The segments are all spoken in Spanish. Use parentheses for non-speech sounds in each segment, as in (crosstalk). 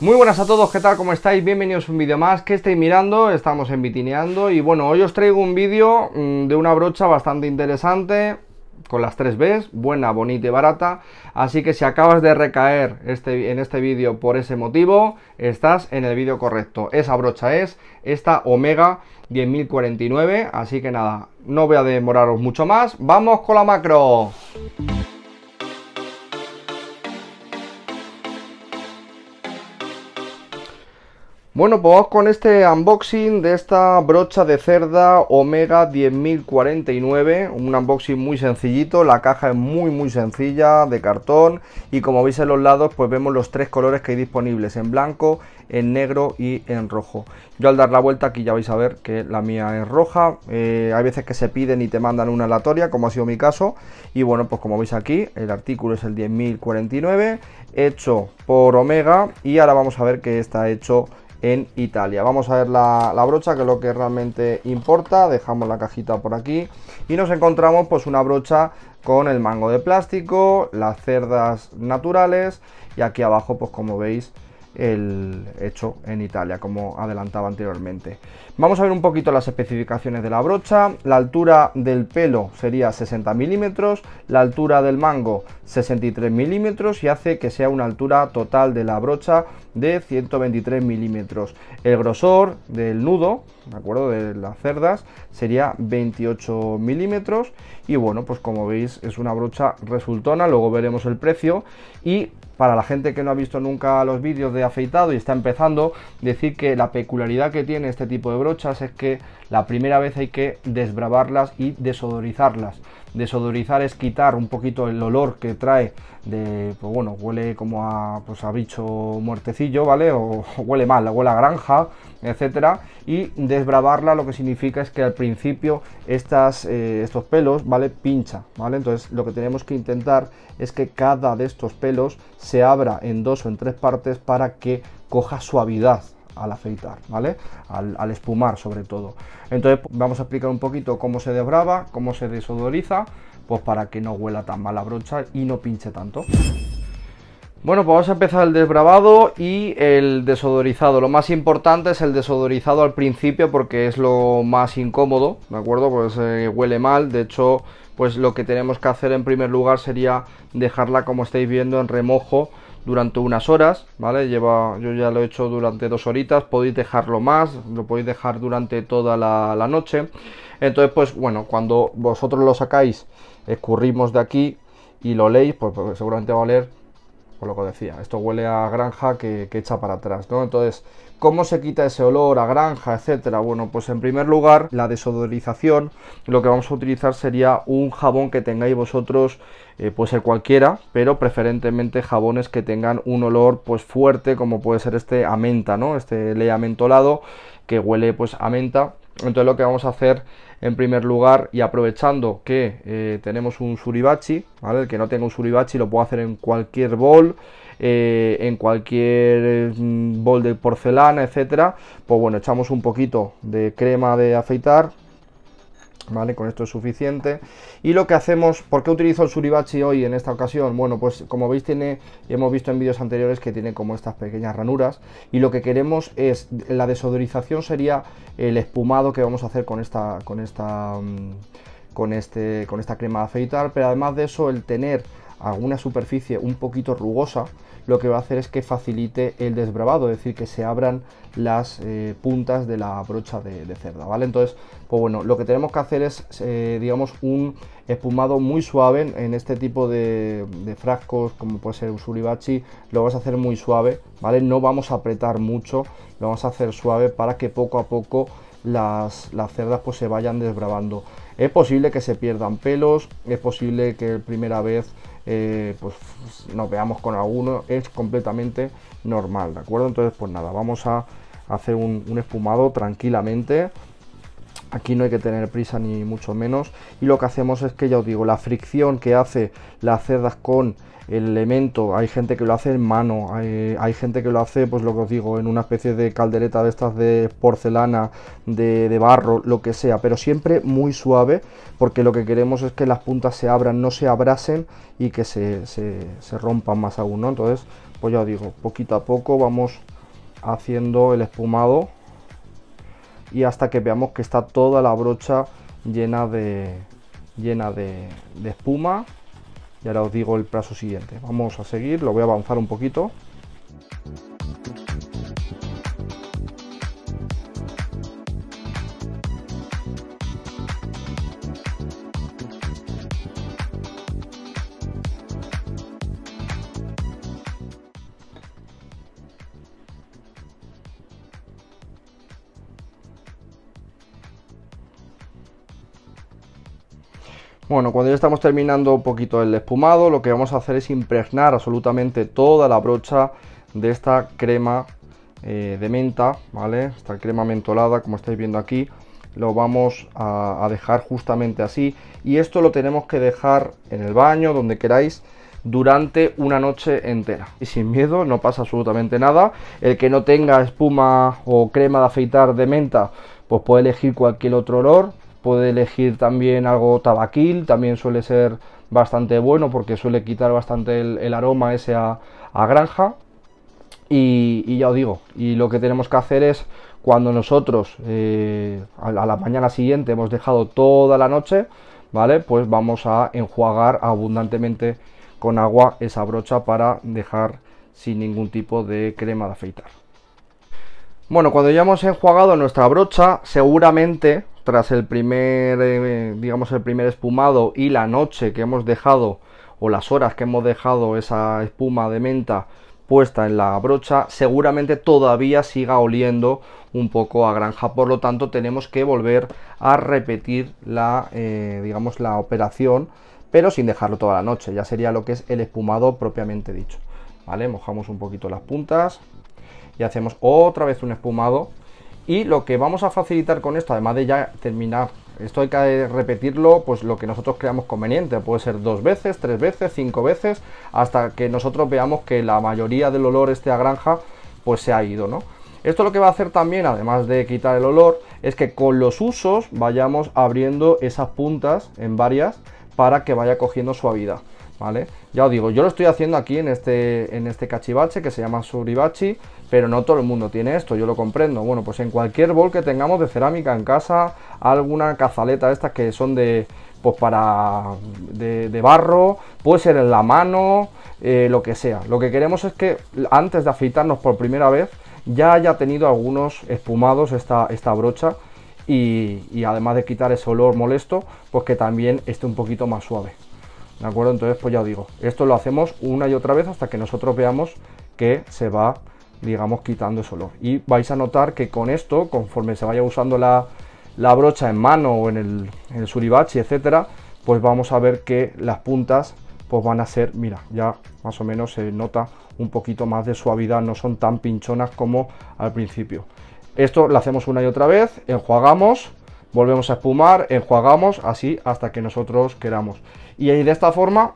Muy buenas a todos, ¿qué tal? ¿Cómo estáis? Bienvenidos a un vídeo más. ¿Qué estáis mirando? Estamos en Vitineando y bueno, hoy os traigo un vídeo mm, de una brocha bastante interesante con las 3 Bs, buena, bonita y barata. Así que si acabas de recaer este, en este vídeo por ese motivo, estás en el vídeo correcto. Esa brocha es esta Omega 10.049, así que nada, no voy a demoraros mucho más. ¡Vamos con la macro! Bueno, pues vamos con este unboxing de esta brocha de cerda Omega 10049, un unboxing muy sencillito, la caja es muy muy sencilla, de cartón, y como veis en los lados pues vemos los tres colores que hay disponibles, en blanco, en negro y en rojo. Yo al dar la vuelta aquí ya vais a ver que la mía es roja, eh, hay veces que se piden y te mandan una aleatoria, como ha sido mi caso, y bueno, pues como veis aquí, el artículo es el 10049, hecho por Omega, y ahora vamos a ver que está hecho en Italia. Vamos a ver la, brocha, que es lo que realmente importa. Dejamos la cajita por aquí y nos encontramos pues una brocha con el mango de plástico, las cerdas naturales y aquí abajo pues como veis el hecho en Italia, como adelantaba anteriormente. Vamos a ver un poquito las especificaciones de la brocha. La altura del pelo sería 60 milímetros, la altura del mango 63 milímetros y hace que sea una altura total de la brocha de 123 milímetros. El grosor del nudo, ¿de acuerdo? De las cerdas sería 28 milímetros y bueno, pues como veis es una brocha resultona, luego veremos el precio y para la gente que no ha visto nunca los vídeos de afeitado y está empezando, decir que la peculiaridad que tiene este tipo de brochas es que la primera vez hay que desbravarlas y desodorizarlas. Desodorizar es quitar un poquito el olor que trae de, pues bueno, huele como a, pues a bicho muertecillo, ¿vale? O, (laughs) huele mal, huele a granja, etcétera. Y desbravarla lo que significa es que al principio estas, eh, estos pelos, ¿vale? Pincha, ¿vale? Entonces lo que tenemos que intentar es que cada de estos pelos se abra en dos o en tres partes para que coja suavidad, al afeitar, ¿vale? Al, espumar sobre todo. Entonces vamos a explicar un poquito cómo se desbrava, cómo se desodoriza, pues para que no huela tan mal la brocha y no pinche tanto. Bueno, pues vamos a empezar el desbravado y el desodorizado. Lo más importante es el desodorizado al principio porque es lo más incómodo, ¿de acuerdo? Pues eh, huele mal, de hecho, pues lo que tenemos que hacer en primer lugar sería dejarla como estáis viendo en remojo durante unas horas, ¿vale? Lleva, yo ya lo he hecho durante dos horitas, podéis dejarlo más, lo podéis dejar durante toda la, noche. Entonces, pues bueno, cuando vosotros lo sacáis, escurrimos de aquí y lo leéis, pues, pues seguramente va a oler por lo que decía, esto huele a granja que, echa para atrás, ¿no? Entonces, ¿cómo se quita ese olor a granja, etcétera? Bueno, pues en primer lugar, la desodorización, lo que vamos a utilizar sería un jabón que tengáis vosotros, eh, pues el cualquiera, pero preferentemente jabones que tengan un olor pues fuerte, como puede ser este a menta, ¿no? Este lea mentolado, que huele pues a menta entonces lo que vamos a hacer en primer lugar y aprovechando que eh, tenemos un suribachi, ¿vale? El que no tenga un suribachi lo puedo hacer en cualquier bol, eh, en cualquier mm, bol de porcelana, etcétera. Pues bueno, echamos un poquito de crema de afeitar, ¿vale? Con esto es suficiente. Y lo que hacemos, ¿por qué utilizo el Suribachi hoy en esta ocasión? Bueno, pues como veis tiene, hemos visto en vídeos anteriores que tiene como estas pequeñas ranuras y lo que queremos es, la desodorización sería el espumado que vamos a hacer con esta, con esta, mm, con este, con esta crema de afeitar, pero además de eso el tener alguna superficie un poquito rugosa, lo que va a hacer es que facilite el desbravado, es decir, que se abran las eh, puntas de la brocha de, cerda, ¿vale? Entonces, pues bueno, lo que tenemos que hacer es, eh, digamos, un espumado muy suave en este tipo de, frascos, como puede ser un suribachi, lo vas a hacer muy suave, ¿vale? No vamos a apretar mucho, lo vamos a hacer suave para que poco a poco las, cerdas pues se vayan desbravando. Es posible que se pierdan pelos, es posible que primera vez eh, pues, pues nos veamos con alguno, es completamente normal, ¿de acuerdo? Entonces, pues nada, vamos a hacer un espumado tranquilamente Aquí no hay que tener prisa ni mucho menos y lo que hacemos es que ya os digo, la fricción que hace las cerdas con el elemento, hay gente que lo hace en mano, hay, gente que lo hace, pues lo que os digo, en una especie de caldereta de estas de porcelana, de, barro, lo que sea, pero siempre muy suave, porque lo que queremos es que las puntas se abran, no se abrasen y que se, se, se rompan más aún, Entonces, pues ya os digo, poquito a poco vamos haciendo el espumado y hasta que veamos que está toda la brocha llena de, llena de, espuma y ahora os digo el plazo siguiente vamos a seguir, lo voy a avanzar un poquito Bueno, cuando ya estamos terminando un poquito el espumado, lo que vamos a hacer es impregnar absolutamente toda la brocha de esta crema eh, de menta, ¿vale? Esta crema mentolada, como estáis viendo aquí, lo vamos a, a dejar justamente así. Y esto lo tenemos que dejar en el baño, donde queráis, durante una noche entera. Y sin miedo, no pasa absolutamente nada. El que no tenga espuma o crema de afeitar de menta, pues puede elegir cualquier otro olor puede elegir también algo tabaquil, también suele ser bastante bueno porque suele quitar bastante el, aroma ese a, granja. Y, ya os digo, y lo que tenemos que hacer es cuando nosotros eh, a, la, a la mañana siguiente hemos dejado toda la noche, ¿vale? Pues vamos a enjuagar abundantemente con agua esa brocha para dejar sin ningún tipo de crema de afeitar. Bueno, cuando ya hemos enjuagado nuestra brocha, seguramente tras el primer, eh, digamos, el primer espumado y la noche que hemos dejado o las horas que hemos dejado esa espuma de menta puesta en la brocha, seguramente todavía siga oliendo un poco a granja, por lo tanto tenemos que volver a repetir la, eh, digamos, la operación, pero sin dejarlo toda la noche, ya sería lo que es el espumado propiamente dicho. Vale, mojamos un poquito las puntas, y hacemos otra vez un espumado. Y lo que vamos a facilitar con esto, además de ya terminar, esto hay que repetirlo, pues lo que nosotros creamos conveniente, puede ser dos veces, tres veces, cinco veces, hasta que nosotros veamos que la mayoría del olor este a granja, pues se ha ido, ¿no? Esto lo que va a hacer también, además de quitar el olor, es que con los usos vayamos abriendo esas puntas en varias para que vaya cogiendo suavidad. ¿Vale? Ya os digo, yo lo estoy haciendo aquí en este, en este cachivache que se llama suribachi pero no todo el mundo tiene esto, yo lo comprendo. Bueno, pues en cualquier bol que tengamos de cerámica en casa, alguna cazaleta estas que son de pues para de, barro, puede ser en la mano, eh, lo que sea. Lo que queremos es que antes de afeitarnos por primera vez, ya haya tenido algunos espumados esta, esta brocha y, y además de quitar ese olor molesto, pues que también esté un poquito más suave. ¿De acuerdo? Entonces, pues ya os digo, esto lo hacemos una y otra vez hasta que nosotros veamos que se va digamos quitando ese olor y vais a notar que con esto conforme se vaya usando la, brocha en mano o en el, en el, suribachi etcétera pues vamos a ver que las puntas pues van a ser mira ya más o menos se nota un poquito más de suavidad no son tan pinchonas como al principio esto lo hacemos una y otra vez enjuagamos volvemos a espumar enjuagamos así hasta que nosotros queramos y de esta forma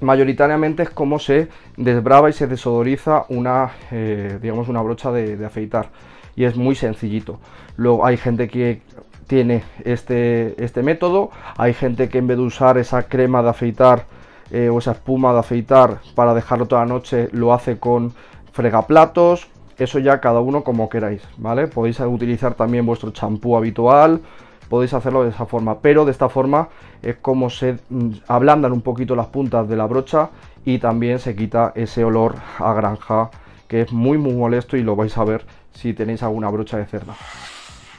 mayoritariamente es como se desbrava y se desodoriza una, eh, digamos una brocha de, afeitar. Y es muy sencillito. Luego hay gente que tiene este, este método, hay gente que en vez de usar esa crema de afeitar eh, o esa espuma de afeitar para dejarlo toda la noche, lo hace con fregaplatos. Eso ya cada uno como queráis, ¿vale? Podéis utilizar también vuestro champú habitual, podéis hacerlo de esa forma, pero de esta forma es como se mm, ablandan un poquito las puntas de la brocha y también se quita ese olor a granja que es muy muy molesto y lo vais a ver si tenéis alguna brocha de cerda.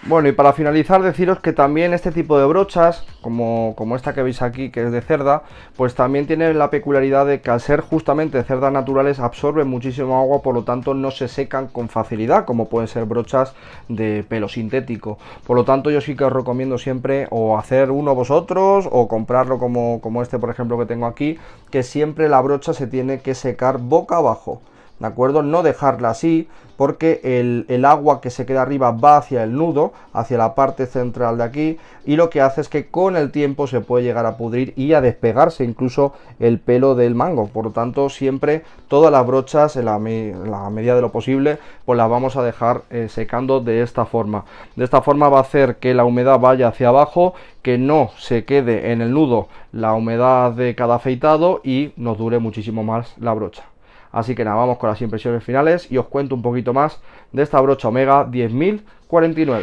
Bueno, y para finalizar deciros que también este tipo de brochas, como, esta que veis aquí, que es de cerda, pues también tiene la peculiaridad de que al ser justamente cerdas naturales absorben muchísimo agua, por lo tanto no se secan con facilidad, como pueden ser brochas de pelo sintético. Por lo tanto yo sí que os recomiendo siempre o hacer uno vosotros o comprarlo como este, por ejemplo, que tengo aquí, que siempre la brocha se tiene que secar boca abajo. ¿de acuerdo? No dejarla así porque el, agua que se queda arriba va hacia el nudo, hacia la parte central de aquí y lo que hace es que con el tiempo se puede llegar a pudrir y a despegarse incluso el pelo del mango. Por lo tanto, siempre todas las brochas en la, medida de lo posible pues las vamos a dejar eh, secando de esta forma. De esta forma va a hacer que la humedad vaya hacia abajo, que no se quede en el nudo la humedad de cada afeitado y nos dure muchísimo más la brocha. Así que nada, vamos con las impresiones finales y os cuento un poquito más de esta brocha Omega 10.049.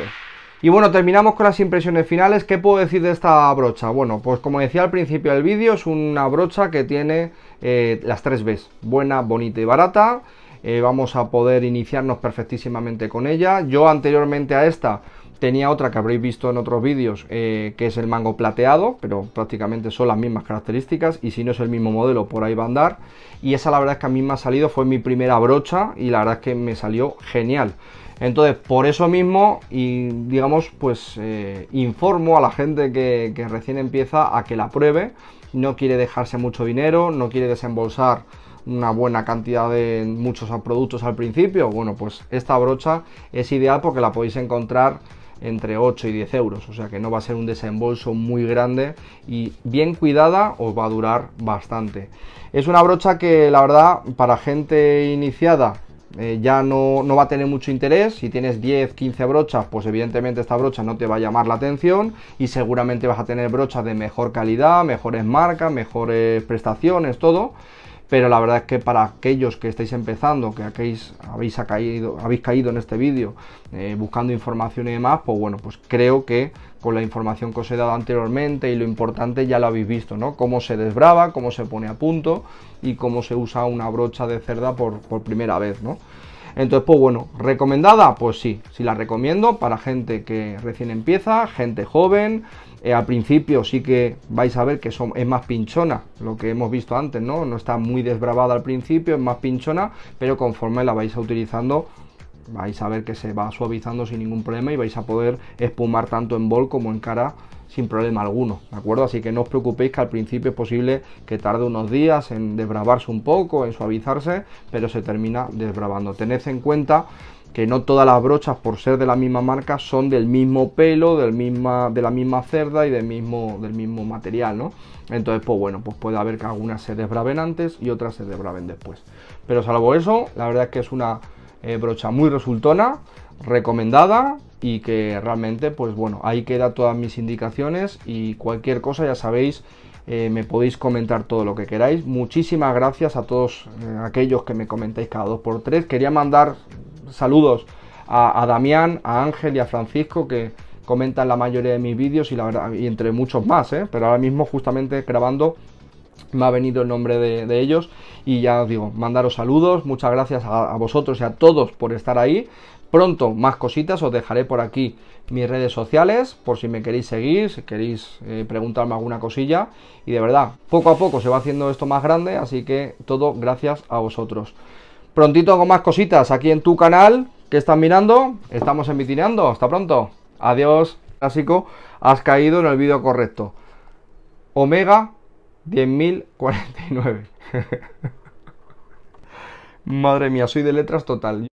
Y bueno, terminamos con las impresiones finales. ¿Qué puedo decir de esta brocha? Bueno, pues como decía al principio del vídeo, es una brocha que tiene eh, las tres Bs. Buena, bonita y barata. Eh, vamos a poder iniciarnos perfectísimamente con ella. Yo anteriormente a esta Tenía otra que habréis visto en otros vídeos, eh, que es el mango plateado, pero prácticamente son las mismas características y si no es el mismo modelo, por ahí va a andar. Y esa la verdad es que a mí me ha salido, fue mi primera brocha y la verdad es que me salió genial. Entonces, por eso mismo, y digamos, pues eh, informo a la gente que recién empieza a que la pruebe. No quiere dejarse mucho dinero, no quiere desembolsar una buena cantidad de muchos productos al principio, bueno, pues esta brocha es ideal porque la podéis encontrar entre 8 y 10 euros, o sea que no va a ser un desembolso muy grande y bien cuidada os va a durar bastante. Es una brocha que la verdad para gente iniciada eh, ya no, no, va a tener mucho interés. Si tienes 10, 15 brochas, pues evidentemente esta brocha no te va a llamar la atención y seguramente vas a tener brochas de mejor calidad, mejores marcas, mejores prestaciones, todo pero la verdad es que para aquellos que estáis empezando, que habéis, caído, habéis caído en este vídeo eh, buscando información y demás, pues bueno, pues creo que con la información que os he dado anteriormente y lo importante ya lo habéis visto, ¿no? Cómo se desbrava, cómo se pone a punto y cómo se usa una brocha de cerda por primera vez, ¿no? Entonces, pues bueno, ¿recomendada? Pues sí, sí la recomiendo para gente que recién empieza, gente joven. Eh, al principio sí que vais a ver que son, es más pinchona, lo que hemos visto antes, ¿no? No está muy desbravada al principio, es más pinchona, pero conforme la vais a utilizando, vais a ver que se va suavizando sin ningún problema y vais a poder espumar tanto en bol como en cara sin problema alguno, ¿de acuerdo? Así que no os preocupéis que al principio es posible que tarde unos días en desbravarse un poco, en suavizarse, pero se termina desbravando. Tened en cuenta que no todas las brochas por ser de la misma marca son del mismo pelo, de la misma cerda y del mismo, del mismo material, ¿no? Entonces, pues bueno, pues puede haber que algunas se desbraven antes y otras se desbraven después. Pero salvo eso, la verdad es que es una eh, brocha muy resultona, recomendada y que realmente, pues bueno, ahí queda todas mis indicaciones y cualquier cosa ya sabéis. Eh, me podéis comentar todo lo que queráis. Muchísimas gracias a todos eh, aquellos que me comentáis cada dos por tres Quería mandar saludos a, Damián, a Ángel y a Francisco que comentan la mayoría de mis vídeos y, la verdad, y entre muchos más, pero ahora mismo justamente grabando me ha venido el nombre de, ellos. Y ya os digo, mandaros saludos, muchas gracias a, vosotros y a todos por estar ahí. Pronto más cositas, os dejaré por aquí mis redes sociales, por si me queréis seguir, si queréis eh, preguntarme alguna cosilla. Y de verdad, poco a poco se va haciendo esto más grande, así que todo gracias a vosotros. Prontito hago más cositas aquí en tu canal que están mirando. Estamos emitiendo, hasta pronto. Adiós, clásico, has caído en el vídeo correcto. Omega 10.049. (laughs) Madre mía, soy de letras total.